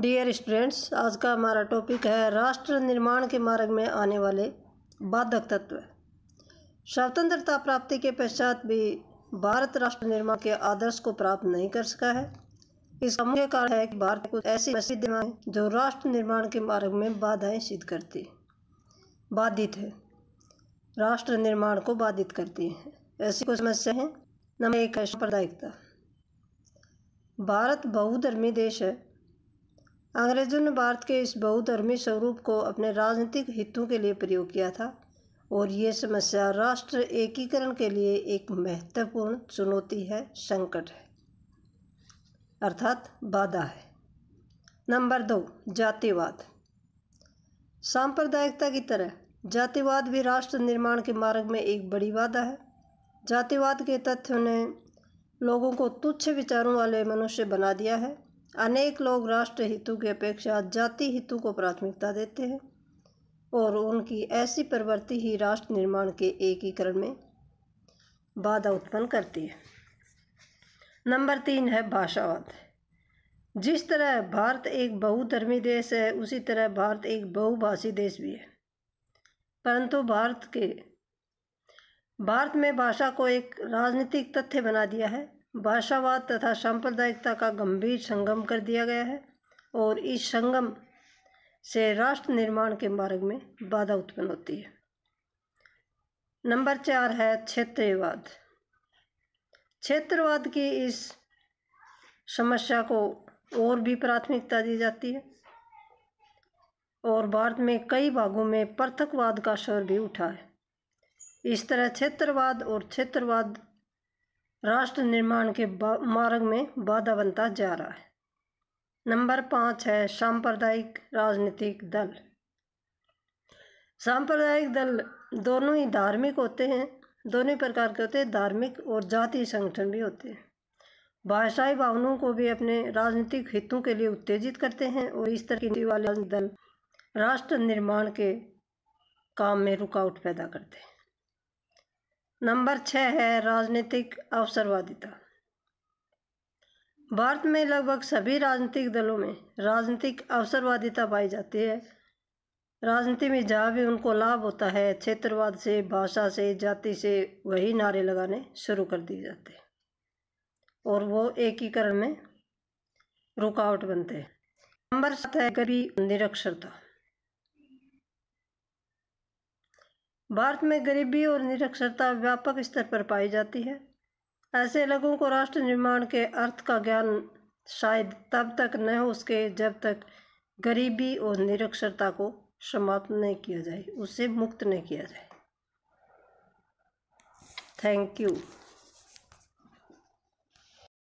dear students आज का हमारा टॉपिक है राष्ट्र निर्माण के मार्ग में आने वाले बाधक तत्व स्वतंत्रता प्राप्ति के पश्चात भी भारत राष्ट्र निर्माण के आदर्श को प्राप्त नहीं कर सका है इसका मुख्य कारण है कि भारत कुछ ऐसी प्रसिद्धियाँ हैं जो राष्ट्र निर्माण के मार्ग में बाधाएं सिद्ध करती बाधित है राष्ट्र निर्माण को बाधित करती हैं ऐसी कुछ समस्या हैं नंबर एक है सांप्रदायिकता भारत बहुधर्मी देश है अंग्रेज़ों ने भारत के इस बहुधर्मी स्वरूप को अपने राजनीतिक हितों के लिए प्रयोग किया था और ये समस्या राष्ट्र एकीकरण के लिए एक महत्वपूर्ण चुनौती है संकट है अर्थात बाधा है नंबर दो जातिवाद सांप्रदायिकता की तरह जातिवाद भी राष्ट्र निर्माण के मार्ग में एक बड़ी बाधा है जातिवाद के तथ्यों ने लोगों को तुच्छ विचारों वाले मनुष्य बना दिया है अनेक लोग राष्ट्र हितु की अपेक्षा जाति हितु को प्राथमिकता देते हैं और उनकी ऐसी प्रवृत्ति ही राष्ट्र निर्माण के एकीकरण में बाधा उत्पन्न करती है नंबर तीन है भाषावाद जिस तरह भारत एक बहुधर्मी देश है उसी तरह भारत एक बहुभाषी देश भी है परंतु भारत के भारत में भाषा को एक राजनीतिक तथ्य बना दिया है भाषावाद तथा सांप्रदायिकता का गंभीर संगम कर दिया गया है और इस संगम से राष्ट्र निर्माण के मार्ग में बाधा उत्पन्न होती है नंबर चार है क्षेत्रीयवाद क्षेत्रवाद की इस समस्या को और भी प्राथमिकता दी जाती है और भारत में कई भागों में पृथकवाद का स्वर भी उठा है इस तरह क्षेत्रवाद और क्षेत्रवाद राष्ट्र निर्माण के मार्ग में बाधा बनता जा रहा है नंबर पाँच है सांप्रदायिक राजनीतिक दल सांप्रदायिक दल दोनों ही धार्मिक होते हैं दोनों प्रकार के होते हैं धार्मिक और जातीय संगठन भी होते हैं भाषाई भावनाओं को भी अपने राजनीतिक हितों के लिए उत्तेजित करते हैं और इस तरह के वाले दल राष्ट्र निर्माण के काम में रुकावट पैदा करते हैं नंबर छः है राजनीतिक अवसरवादिता भारत में लगभग सभी राजनीतिक दलों में राजनीतिक अवसरवादिता पाई जाती है राजनीति में जहाँ भी उनको लाभ होता है क्षेत्रवाद से भाषा से जाति से वही नारे लगाने शुरू कर दिए जाते हैं और वो एकीकरण में रुकावट बनते हैं नंबर सात है गरीब निरक्षरता भारत में गरीबी और निरक्षरता व्यापक स्तर पर पाई जाती है ऐसे लोगों को राष्ट्र निर्माण के अर्थ का ज्ञान शायद तब तक न हो उसके जब तक गरीबी और निरक्षरता को समाप्त नहीं किया जाए उससे मुक्त नहीं किया जाए थैंक यू